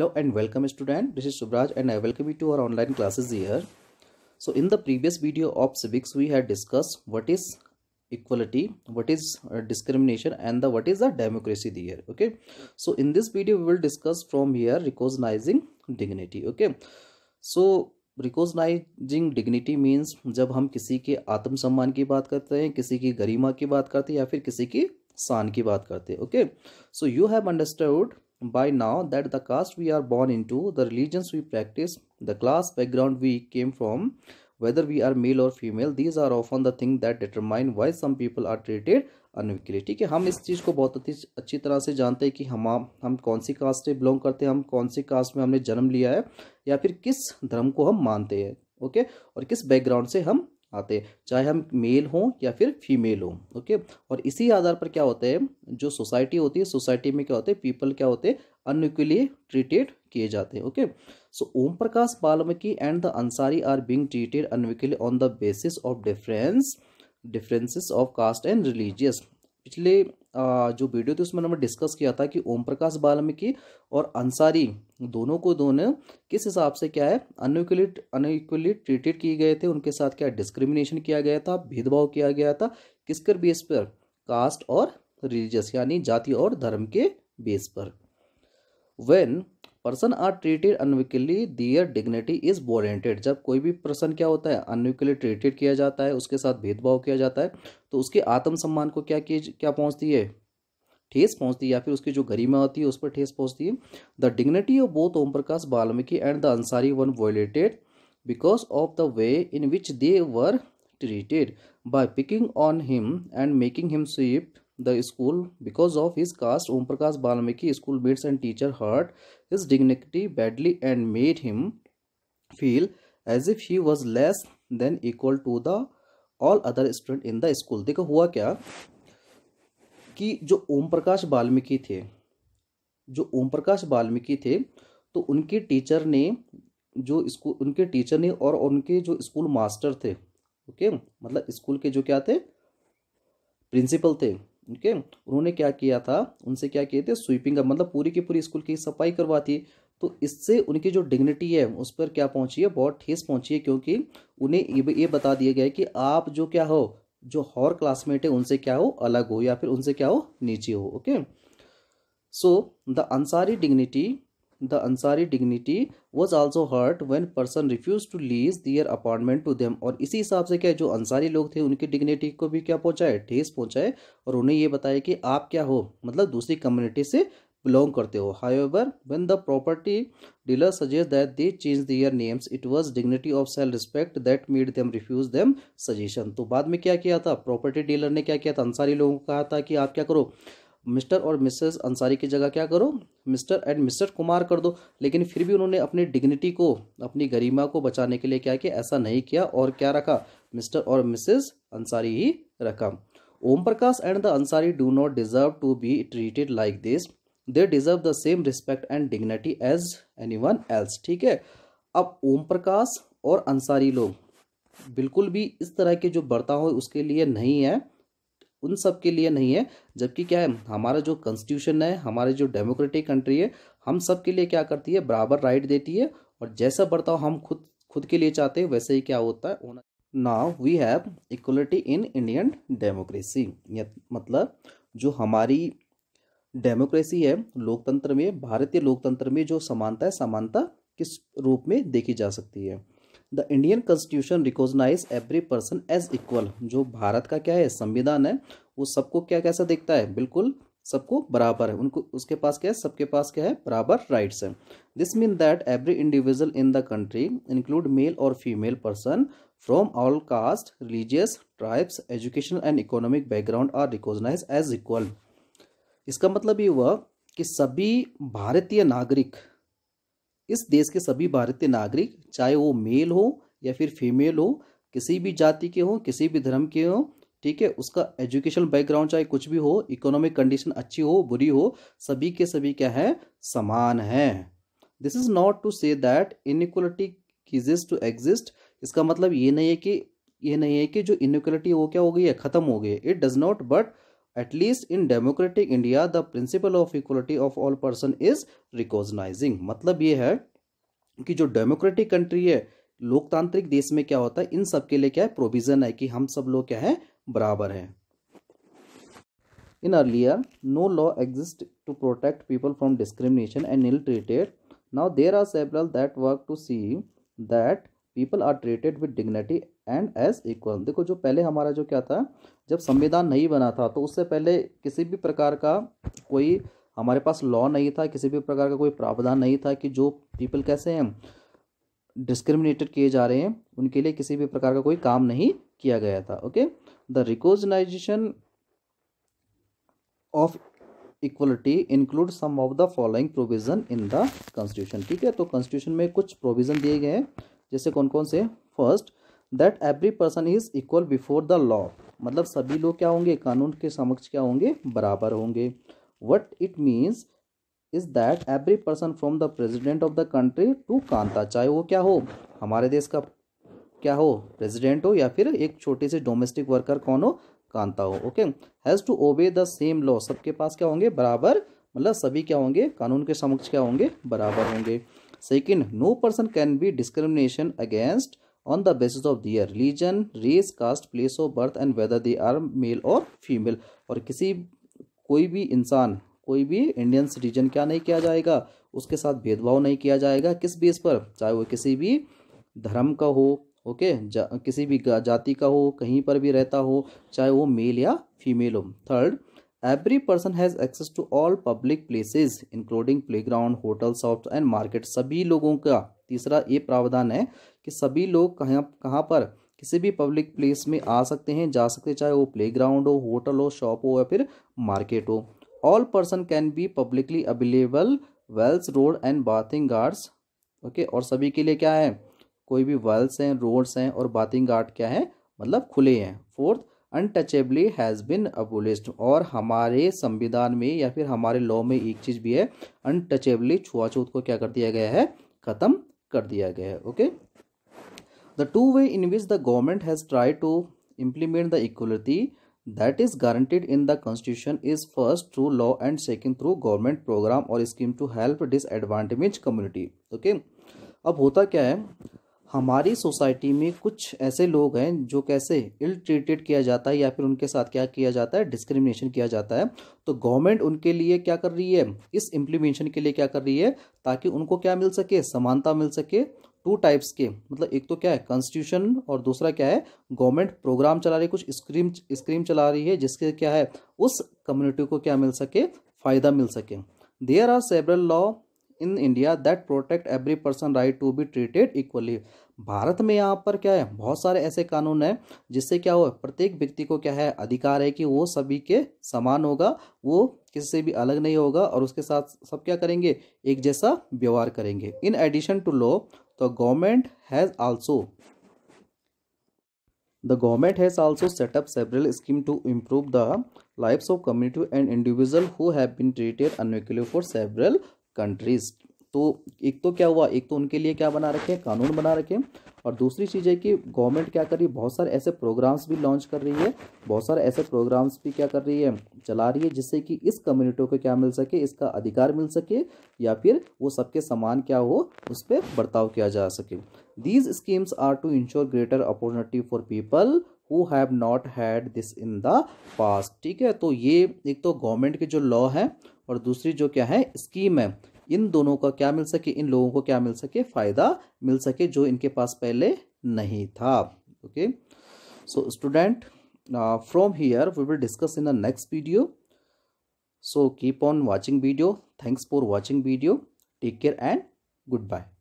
Hello and welcome student, this is Subraj and I welcome you to our online classes here. So in the previous video of civics we had discussed what is equality, what is discrimination and the what is the democracy there. Okay. So in this video we will discuss from here recognizing dignity. Okay. So recognizing dignity means जब हम किसी के आत्म सम्मान की बात करते हैं किसी की गरिमा की बात करते हैं या फिर किसी की शान की बात करते हैं okay so you have understood by now that the caste we are born into, the religions we practice, the class background we came from, whether we are male or female, these are often the thing that determine why some people are treated unequally ठीक है हम इस चीज़ को बहुत अच्छी अच्छी तरह से जानते हैं कि हम हम कौन सी कास्ट से बिलोंग करते हैं हम कौन सी कास्ट में हमने जन्म लिया है या फिर किस धर्म को हम मानते हैं ओके और किस बैकग्राउंड से हम आते हैं चाहे हम मेल हों या फिर फीमेल हों ओके और इसी आधार पर क्या होता है जो सोसाइटी होती है सोसाइटी में क्या होते हैं पीपल क्या होते हैं अनइक्वली ट्रीटेड किए जाते हैं okay so Om Prakash Balmiki and the Ansari are being treated unequally on the basis of difference differences of caste and religious पिछले जो वीडियो थी उसमें हमने डिस्कस किया था कि ओम प्रकाश वाल्मीकि और अंसारी दोनों को दोनों किस हिसाब से क्या है अनइक्वली अनइक्वली ट्रीटेड किए गए थे उनके साथ क्या डिस्क्रिमिनेशन किया गया था भेदभाव किया गया था किसकर बेस पर कास्ट और रिलीजियस यानी जाति और धर्म के बेस पर when person are treated unequally their dignity is warranted जब कोई भी पर्सन क्या होता है अनविकली ट्रीटेड किया जाता है उसके साथ भेदभाव किया जाता है तो उसके आत्मसम्मान को क्या क्या पहुँचती है ठेस पहुँचती है या फिर उसकी जो गरिमा होती है उस पर ठेस पहुँचती है the dignity of both Om Prakash Valmiki and the Ansari one violated because of the way in which they were treated by picking on him and making him sweep the school because of his caste Om Prakash Valmiki school mates and teacher hurt his dignity badly and made him feel as if he was less than equal to the all other student in the school देखो हुआ क्या कि जो ओम प्रकाश वाल्मीकि थे जो ओम प्रकाश वाल्मीकि थे तो उनके टीचर ने जो स्कूल उनके टीचर ने और उनके जो स्कूल मास्टर थे ओके okay? मतलब स्कूल के जो क्या थे प्रिंसिपल थे ओके उन्होंने क्या किया था उनसे क्या किए थे स्वीपिंग का मतलब पूरी की पूरी स्कूल की सफाई करवा थी तो इससे उनकी जो डिग्निटी है उस पर क्या पहुंची है बहुत ठेस पहुंची है क्योंकि उन्हें ये बता दिया गया कि आप जो क्या हो जो हॉर क्लासमेट है उनसे क्या हो अलग हो या फिर उनसे क्या हो नीचे हो okay so the Ansari dignity the Ansari dignity was also hurt when person refused to lease their apartment to them और इसी हिसाब से क्या है जो अंसारी लोग थे उनकी डिग्निटी को भी क्या पहुँचाए ठेस पहुँचाए और उन्हें ये बताया कि आप क्या हो मतलब दूसरी कम्युनिटी से बिलोंग करते हो however when the property dealer suggest that they change their names it was dignity of self respect that made them refuse them suggestion तो बाद में क्या किया था प्रॉपर्टी डीलर ने क्या किया था अंसारी लोगों को कहा था कि आप क्या करो मिस्टर और मिसेस अंसारी की जगह क्या करो मिस्टर एंड मिस्टर कुमार कर दो लेकिन फिर भी उन्होंने अपनी डिग्निटी को अपनी गरिमा को बचाने के लिए क्या किया ऐसा नहीं किया और क्या रखा मिस्टर और मिसेस अंसारी ही रखा Om Prakash and the Ansari do not deserve to be treated like this they deserve the same respect and dignity as anyone else ठीक है अब ओम प्रकाश और अंसारी लोग बिल्कुल भी इस तरह के जो बर्ताव है उसके लिए नहीं है उन सब के लिए नहीं है जबकि क्या है हमारा जो कॉन्स्टिट्यूशन है हमारे जो डेमोक्रेटिक कंट्री है हम सब के लिए क्या करती है बराबर राइट देती है और जैसा बर्ताव हम खुद खुद के लिए चाहते हैं वैसे ही क्या होता है ना now we have equality in Indian democracy मतलब जो हमारी डेमोक्रेसी है लोकतंत्र में भारतीय लोकतंत्र में जो समानता है समानता किस रूप में देखी जा सकती है the Indian constitution recognize every person as equal जो भारत का क्या है संविधान है वो सबको क्या कैसा देखता है बिल्कुल सबको बराबर है उनको उसके पास क्या है सबके पास क्या है बराबर राइट्स है this mean that every individual in the country include male और female person from all caste religious tribes educational and economic background are recognize as equal इसका मतलब ये हुआ कि सभी भारतीय नागरिक इस देश के सभी भारतीय नागरिक चाहे वो मेल हो या फिर फीमेल हो किसी भी जाति के हो किसी भी धर्म के हो ठीक है उसका एजुकेशन बैकग्राउंड चाहे कुछ भी हो इकोनॉमिक कंडीशन अच्छी हो बुरी हो सभी के सभी क्या है समान है this is not to say that inequality ceases to exist इसका मतलब ये नहीं है कि ये नहीं है कि जो इनक्वलिटी वो क्या हो गई है खत्म हो गई है it does not but at least in democratic india the principle of equality of all person is recognizing मतलब ये है कि जो डेमोक्रेटिक कंट्री है लोकतांत्रिक देश में क्या होता है इन सब के लिए क्या है प्रोविजन है कि हम सब लोग क्या है बराबर हैं in earlier no law exist to protect people from discrimination and ill treated now there are several that work to see that people are treated with dignity and as equal देखो जो पहले हमारा जो क्या था जब संविधान नहीं बना था तो उससे पहले किसी भी प्रकार का कोई हमारे पास लॉ नहीं था किसी भी प्रकार का कोई प्रावधान नहीं था कि जो पीपल कैसे हैं डिस्क्रिमिनेटेड किए जा रहे हैं उनके लिए किसी भी प्रकार का कोई काम नहीं किया गया था okay the recognition of equality include some of the following provision in the constitution ठीक है तो कॉन्स्टिट्यूशन में कुछ प्रोविज़न दिए गए हैं जैसे कौन कौन से first that every person is equal before the law मतलब सभी लोग क्या होंगे कानून के समक्ष क्या होंगे बराबर होंगे what it means is that every person from the president of the country to Kanta चाहे वो क्या हो हमारे देश का क्या हो प्रेजिडेंट हो या फिर एक छोटे से डोमेस्टिक वर्कर कौन हो कांता हो okay has to obey the same law सबके पास क्या होंगे बराबर मतलब सभी क्या होंगे कानून के समक्ष क्या होंगे बराबर होंगे Second, no person can be discrimination against on the basis of their religion, race, caste, place of birth and whether they are male or female. और किसी कोई भी इंसान कोई भी इंडियन सिटीजन क्या नहीं किया जाएगा उसके साथ भेदभाव नहीं किया जाएगा किस बेस पर चाहे वो किसी भी धर्म का हो ओके जा, किसी भी जाति का हो कहीं पर भी रहता हो चाहे वो मेल या फीमेल हो third Every person has access to all public places including playground, hotel shops and market सभी लोगों का तीसरा ये प्रावधान है कि सभी लोग कहाँ कहाँ पर किसी भी पब्लिक प्लेस में आ सकते हैं जा सकते हैं चाहे वो प्लेग्राउंड हो होटल हो शॉप हो या फिर मार्केट हो all person can be publicly available wells road and bathing guards okay और सभी के लिए क्या है कोई भी वेल्स हैं रोड्स हैं और बाथिंग गार्ड क्या है मतलब खुले हैं फोर्थ अनटचेबली हैज़ बिन अबोलिस्ड और हमारे संविधान में या फिर हमारे लॉ में एक चीज़ भी है अनटचेबली छुआछूत को क्या कर दिया गया है ख़त्म कर दिया गया है okay the two way in which the government has try to implement the equality that is guaranteed in the constitution is first through law and second through government program और scheme to help disadvantage community okay अब होता क्या है हमारी society में कुछ ऐसे लोग हैं जो कैसे इल ट्रीटेड किया जाता है या फिर उनके साथ क्या किया जाता है डिस्क्रिमिनेशन किया जाता है तो गवर्नमेंट उनके लिए क्या कर रही है इस इम्प्लीमेंशन के लिए क्या कर रही है ताकि उनको क्या मिल सके समानता मिल सके टू टाइप्स के मतलब एक तो क्या है कॉन्स्टिट्यूशन और दूसरा क्या है गवर्नमेंट प्रोग्राम चला रही है कुछ स्क्रीम स्क्रीम चला रही है जिसके क्या है उस कम्युनिटी को क्या मिल सके फ़ायदा मिल सके there are several law in India that protect every person right to be treated equally Bharat में यहाँ पर क्या है बहुत सारे ऐसे कानून हैं जिससे क्या हो प्रत्येक व्यक्ति को क्या है अधिकार है कि वो सभी के समान होगा वो किसी से भी अलग नहीं होगा और उसके साथ सब क्या करेंगे एक जैसा व्यवहार करेंगे in addition to law the government has also the government has also set up up scheme to improve the the of community and individual who have been treated treated for for countries तो एक तो क्या हुआ एक तो उनके लिए क्या बना रखे कानून बना रखे और दूसरी चीज़ है कि गवर्नमेंट क्या कर रही है बहुत सारे ऐसे प्रोग्राम्स भी लॉन्च कर रही है बहुत सारे ऐसे प्रोग्राम्स भी क्या कर रही है चला रही है जिससे कि इस कम्युनिटी को क्या मिल सके इसका अधिकार मिल सके या फिर वो सबके समान क्या हो उस पर बर्ताव किया जा सके these schemes are to ensure greater opportunity for people who have not had this in the past ठीक है तो ये एक तो गवर्नमेंट के जो लॉ है और दूसरी जो क्या है स्कीम है इन दोनों का क्या मिल सके इन लोगों को क्या मिल सके फ़ायदा मिल सके जो इनके पास पहले नहीं था okay so student from here we will discuss in the next video so keep on watching video thanks for watching video take care and good bye